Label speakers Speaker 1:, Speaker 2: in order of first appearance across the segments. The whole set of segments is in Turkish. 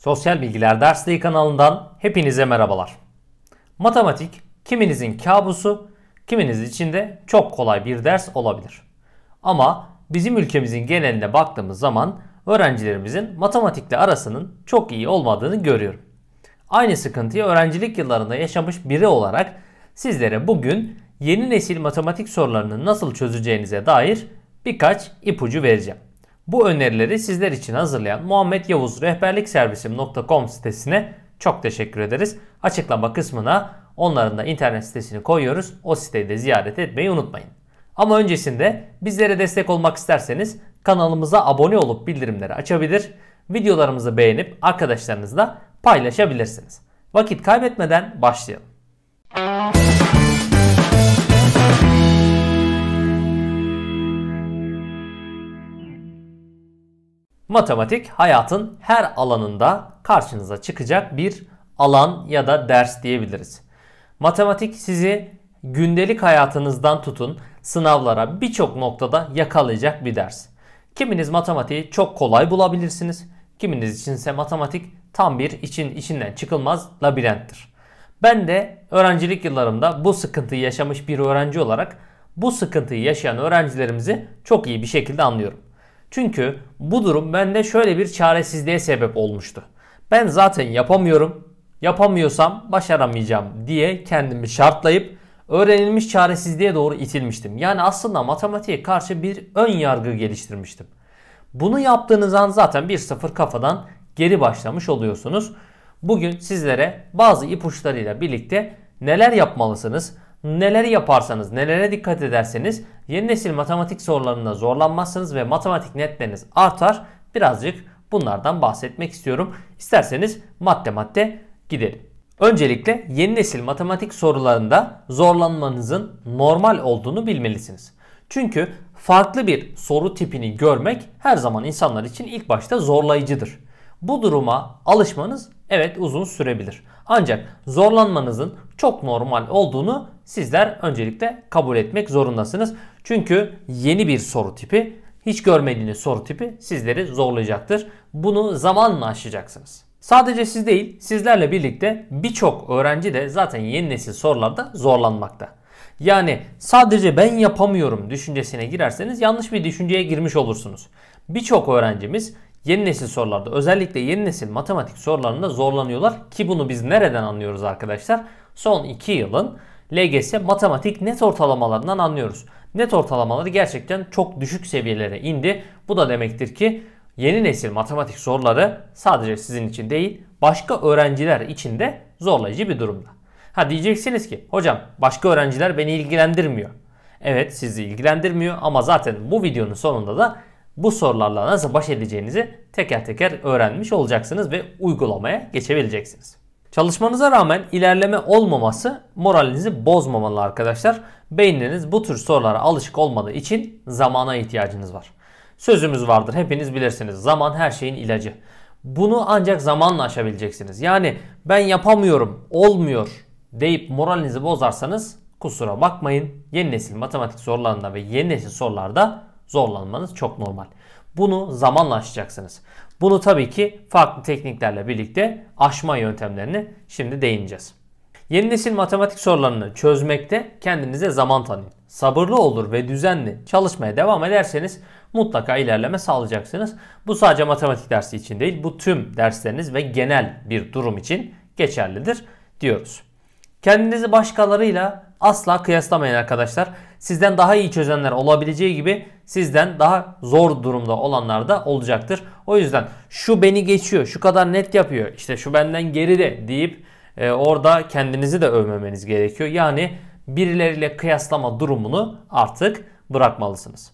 Speaker 1: Sosyal Bilgiler Dersliği kanalından hepinize merhabalar. Matematik kiminizin kabusu, kiminiz için de çok kolay bir ders olabilir. Ama bizim ülkemizin geneline baktığımız zaman öğrencilerimizin matematikle arasının çok iyi olmadığını görüyorum. Aynı sıkıntıyı öğrencilik yıllarında yaşamış biri olarak sizlere bugün yeni nesil matematik sorularını nasıl çözeceğinize dair birkaç ipucu vereceğim. Bu önerileri sizler için hazırlayan Muhammed Yavuz Rehberlik Servisim.com sitesine çok teşekkür ederiz. Açıklama kısmına onların da internet sitesini koyuyoruz. O siteyi de ziyaret etmeyi unutmayın. Ama öncesinde bizlere destek olmak isterseniz kanalımıza abone olup bildirimleri açabilir, videolarımızı beğenip arkadaşlarınızla paylaşabilirsiniz. Vakit kaybetmeden başlayalım. Matematik hayatın her alanında karşınıza çıkacak bir alan ya da ders diyebiliriz. Matematik sizi gündelik hayatınızdan tutun sınavlara birçok noktada yakalayacak bir ders. Kiminiz matematiği çok kolay bulabilirsiniz. Kiminiz içinse matematik tam bir için içinden çıkılmaz labirenttir. Ben de öğrencilik yıllarımda bu sıkıntıyı yaşamış bir öğrenci olarak bu sıkıntıyı yaşayan öğrencilerimizi çok iyi bir şekilde anlıyorum. Çünkü bu durum bende şöyle bir çaresizliğe sebep olmuştu. Ben zaten yapamıyorum. Yapamıyorsam başaramayacağım diye kendimi şartlayıp öğrenilmiş çaresizliğe doğru itilmiştim. Yani aslında matematiğe karşı bir ön yargı geliştirmiştim. Bunu yaptığınız an zaten 1-0 kafadan geri başlamış oluyorsunuz. Bugün sizlere bazı ipuçlarıyla birlikte neler yapmalısınız, Neler yaparsanız, nelere dikkat ederseniz yeni nesil matematik sorularında zorlanmazsınız ve matematik netleriniz artar. Birazcık bunlardan bahsetmek istiyorum. İsterseniz madde madde gidelim. Öncelikle yeni nesil matematik sorularında zorlanmanızın normal olduğunu bilmelisiniz. Çünkü farklı bir soru tipini görmek her zaman insanlar için ilk başta zorlayıcıdır. Bu duruma alışmanız evet uzun sürebilir. Ancak zorlanmanızın çok normal olduğunu sizler öncelikle kabul etmek zorundasınız. Çünkü yeni bir soru tipi, hiç görmediğiniz soru tipi sizleri zorlayacaktır. Bunu zamanla aşacaksınız. Sadece siz değil, sizlerle birlikte birçok öğrenci de zaten yeni nesil sorularda zorlanmakta. Yani sadece ben yapamıyorum düşüncesine girerseniz yanlış bir düşünceye girmiş olursunuz. Birçok öğrencimiz yeni nesil sorularda özellikle yeni nesil matematik sorularında zorlanıyorlar ki bunu biz nereden anlıyoruz arkadaşlar? Son 2 yılın LGS matematik net ortalamalarından anlıyoruz. Net ortalamaları gerçekten çok düşük seviyelere indi. Bu da demektir ki yeni nesil matematik soruları sadece sizin için değil başka öğrenciler için de zorlayıcı bir durumda. Ha diyeceksiniz ki hocam başka öğrenciler beni ilgilendirmiyor. Evet sizi ilgilendirmiyor ama zaten bu videonun sonunda da bu sorularla nasıl baş edeceğinizi teker teker öğrenmiş olacaksınız ve uygulamaya geçebileceksiniz. Çalışmanıza rağmen ilerleme olmaması moralinizi bozmamalı arkadaşlar. Beyniniz bu tür sorulara alışık olmadığı için zamana ihtiyacınız var. Sözümüz vardır hepiniz bilirsiniz. Zaman her şeyin ilacı. Bunu ancak zamanla aşabileceksiniz. Yani ben yapamıyorum, olmuyor deyip moralinizi bozarsanız kusura bakmayın. Yeni nesil matematik sorularında ve yeni nesil sorularda zorlanmanız çok normal. Bunu zamanla aşacaksınız. Bunu tabii ki farklı tekniklerle birlikte aşma yöntemlerini şimdi değineceğiz. Yeni nesil matematik sorularını çözmekte kendinize zaman tanıyın. Sabırlı olur ve düzenli çalışmaya devam ederseniz mutlaka ilerleme sağlayacaksınız. Bu sadece matematik dersi için değil, bu tüm dersleriniz ve genel bir durum için geçerlidir diyoruz. Kendinizi başkalarıyla asla kıyaslamayın arkadaşlar sizden daha iyi çözenler olabileceği gibi sizden daha zor durumda olanlar da olacaktır. O yüzden şu beni geçiyor, şu kadar net yapıyor, işte şu benden geride deyip e, orada kendinizi de övmemeniz gerekiyor. Yani birileriyle kıyaslama durumunu artık bırakmalısınız.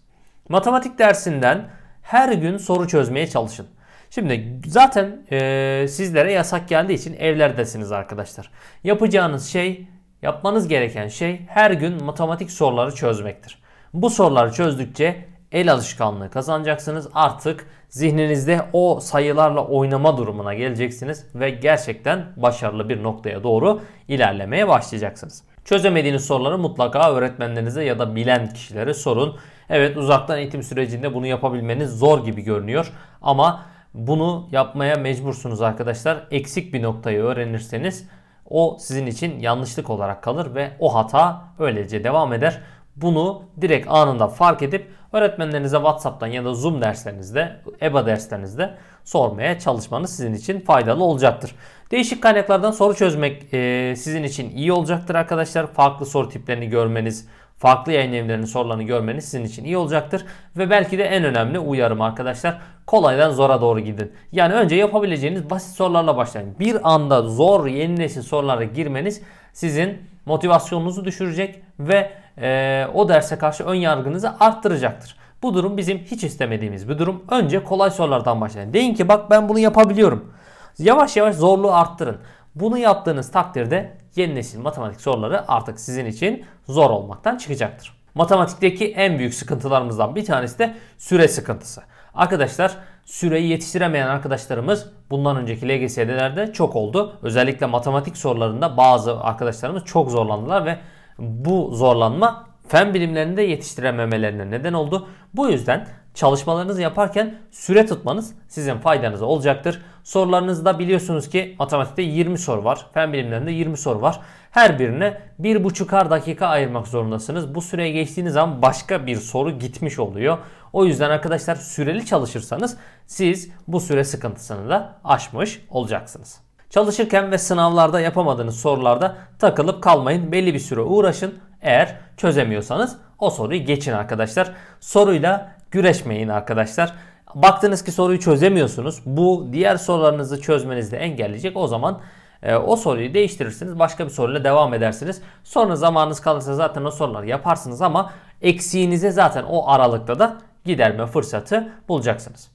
Speaker 1: Matematik dersinden her gün soru çözmeye çalışın. Şimdi zaten e, sizlere yasak geldiği için evlerdesiniz arkadaşlar. Yapacağınız şey Yapmanız gereken şey her gün matematik soruları çözmektir. Bu soruları çözdükçe el alışkanlığı kazanacaksınız. Artık zihninizde o sayılarla oynama durumuna geleceksiniz ve gerçekten başarılı bir noktaya doğru ilerlemeye başlayacaksınız. Çözemediğiniz soruları mutlaka öğretmenlerinize ya da bilen kişilere sorun. Evet uzaktan eğitim sürecinde bunu yapabilmeniz zor gibi görünüyor ama bunu yapmaya mecbursunuz arkadaşlar. Eksik bir noktayı öğrenirseniz o sizin için yanlışlık olarak kalır ve o hata öylece devam eder. Bunu direkt anında fark edip öğretmenlerinize WhatsApp'tan ya da Zoom derslerinizde, EBA derslerinizde sormaya çalışmanız sizin için faydalı olacaktır. Değişik kaynaklardan soru çözmek e, sizin için iyi olacaktır arkadaşlar. Farklı soru tiplerini görmeniz, farklı yayın evlerinin sorularını görmeniz sizin için iyi olacaktır. Ve belki de en önemli uyarım arkadaşlar kolaydan zora doğru gidin. Yani önce yapabileceğiniz basit sorularla başlayın. Bir anda zor yeni nesil sorulara girmeniz sizin motivasyonunuzu düşürecek ve e, o derse karşı ön yargınızı arttıracaktır. Bu durum bizim hiç istemediğimiz bir durum. Önce kolay sorulardan başlayın. Deyin ki bak ben bunu yapabiliyorum. Yavaş yavaş zorluğu arttırın. Bunu yaptığınız takdirde yeni nesil matematik soruları artık sizin için zor olmaktan çıkacaktır. Matematikteki en büyük sıkıntılarımızdan bir tanesi de süre sıkıntısı. Arkadaşlar süreyi yetiştiremeyen arkadaşlarımız bundan önceki LGS'lerde çok oldu. Özellikle matematik sorularında bazı arkadaşlarımız çok zorlandılar ve bu zorlanma fen bilimlerinde yetiştirememelerine neden oldu. Bu yüzden çalışmalarınızı yaparken süre tutmanız sizin faydanıza olacaktır. Sorularınızda biliyorsunuz ki matematikte 20 soru var. Fen bilimlerinde 20 soru var. Her birine 1,5'ar dakika ayırmak zorundasınız. Bu süreye geçtiğiniz zaman başka bir soru gitmiş oluyor. O yüzden arkadaşlar süreli çalışırsanız siz bu süre sıkıntısını da aşmış olacaksınız. Çalışırken ve sınavlarda yapamadığınız sorularda takılıp kalmayın. Belli bir süre uğraşın. Eğer çözemiyorsanız o soruyu geçin arkadaşlar. Soruyla güreşmeyin arkadaşlar. Baktınız ki soruyu çözemiyorsunuz. Bu diğer sorularınızı çözmenizde engelleyecek. O zaman e, o soruyu değiştirirsiniz. Başka bir soruyla devam edersiniz. Sonra zamanınız kalırsa zaten o soruları yaparsınız ama eksiğinize zaten o aralıkta da giderme fırsatı bulacaksınız.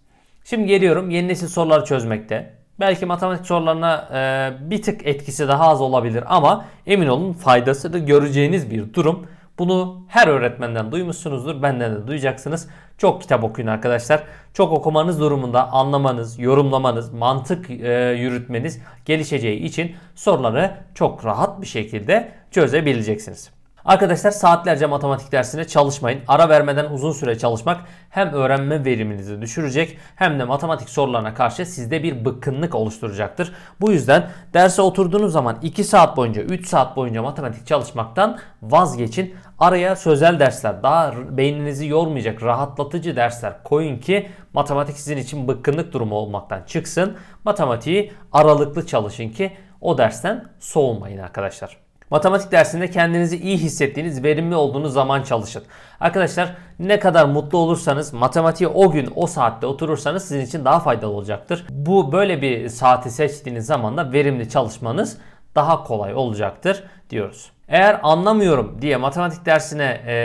Speaker 1: Şimdi geliyorum yeni nesil soruları çözmekte. Belki matematik sorularına e, bir tık etkisi daha az olabilir ama emin olun faydası da göreceğiniz bir durum. Bunu her öğretmenden duymuşsunuzdur. Benden de duyacaksınız. Çok kitap okuyun arkadaşlar. Çok okumanız durumunda anlamanız, yorumlamanız, mantık e, yürütmeniz gelişeceği için soruları çok rahat bir şekilde çözebileceksiniz. Arkadaşlar saatlerce matematik dersine çalışmayın. Ara vermeden uzun süre çalışmak hem öğrenme veriminizi düşürecek hem de matematik sorularına karşı sizde bir bıkkınlık oluşturacaktır. Bu yüzden derse oturduğunuz zaman 2 saat boyunca 3 saat boyunca matematik çalışmaktan vazgeçin. Araya sözel dersler, daha beyninizi yormayacak rahatlatıcı dersler koyun ki matematik sizin için bıkkınlık durumu olmaktan çıksın. Matematiği aralıklı çalışın ki o dersten soğumayın arkadaşlar. Matematik dersinde kendinizi iyi hissettiğiniz, verimli olduğunuz zaman çalışın. Arkadaşlar ne kadar mutlu olursanız matematiği o gün o saatte oturursanız sizin için daha faydalı olacaktır. Bu böyle bir saati seçtiğiniz zaman da verimli çalışmanız daha kolay olacaktır diyoruz. Eğer anlamıyorum diye matematik dersine e,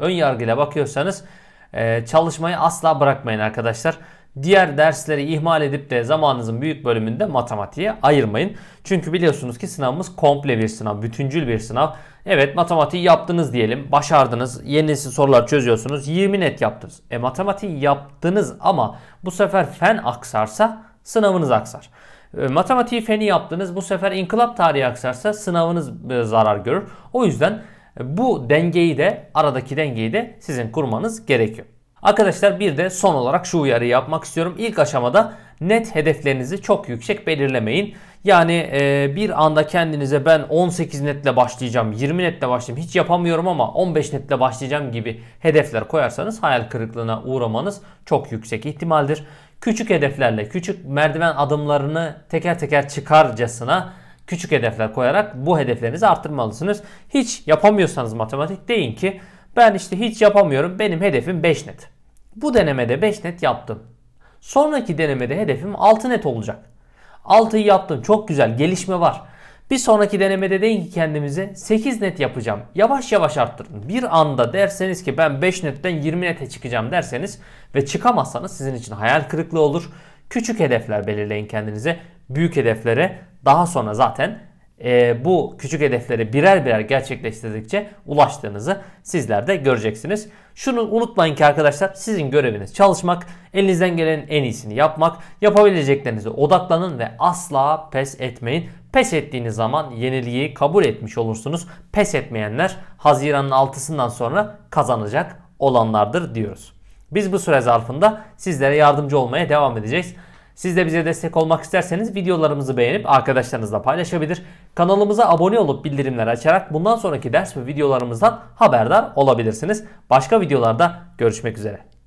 Speaker 1: ön yargıyla bakıyorsanız e, çalışmayı asla bırakmayın arkadaşlar. Diğer dersleri ihmal edip de zamanınızın büyük bölümünde matematiğe ayırmayın. Çünkü biliyorsunuz ki sınavımız komple bir sınav, bütüncül bir sınav. Evet matematiği yaptınız diyelim, başardınız, yenisi sorular çözüyorsunuz, 20 net yaptınız. E matematiği yaptınız ama bu sefer fen aksarsa sınavınız aksar. E, matematiği feni yaptınız bu sefer inkılap tarihi aksarsa sınavınız e, zarar görür. O yüzden e, bu dengeyi de aradaki dengeyi de sizin kurmanız gerekiyor. Arkadaşlar bir de son olarak şu uyarı yapmak istiyorum. İlk aşamada net hedeflerinizi çok yüksek belirlemeyin. Yani e, bir anda kendinize ben 18 netle başlayacağım, 20 netle başlayacağım, hiç yapamıyorum ama 15 netle başlayacağım gibi hedefler koyarsanız hayal kırıklığına uğramanız çok yüksek ihtimaldir. Küçük hedeflerle, küçük merdiven adımlarını teker teker çıkarcasına küçük hedefler koyarak bu hedeflerinizi arttırmalısınız. Hiç yapamıyorsanız matematik deyin ki ben işte hiç yapamıyorum. Benim hedefim 5 net. Bu denemede 5 net yaptım. Sonraki denemede hedefim 6 net olacak. 6'yı yaptım. Çok güzel. Gelişme var. Bir sonraki denemede deyin ki kendimize 8 net yapacağım. Yavaş yavaş arttırın. Bir anda derseniz ki ben 5 netten 20 nete çıkacağım derseniz ve çıkamazsanız sizin için hayal kırıklığı olur. Küçük hedefler belirleyin kendinize. Büyük hedeflere daha sonra zaten e, bu küçük hedefleri birer birer gerçekleştirdikçe ulaştığınızı sizler de göreceksiniz. Şunu unutmayın ki arkadaşlar sizin göreviniz çalışmak, elinizden gelenin en iyisini yapmak, yapabileceklerinize odaklanın ve asla pes etmeyin. Pes ettiğiniz zaman yeniliği kabul etmiş olursunuz. Pes etmeyenler Haziran'ın 6'sından sonra kazanacak olanlardır diyoruz. Biz bu süre zarfında sizlere yardımcı olmaya devam edeceğiz. Siz de bize destek olmak isterseniz videolarımızı beğenip arkadaşlarınızla paylaşabilir. Kanalımıza abone olup bildirimleri açarak bundan sonraki ders ve videolarımızdan haberdar olabilirsiniz. Başka videolarda görüşmek üzere.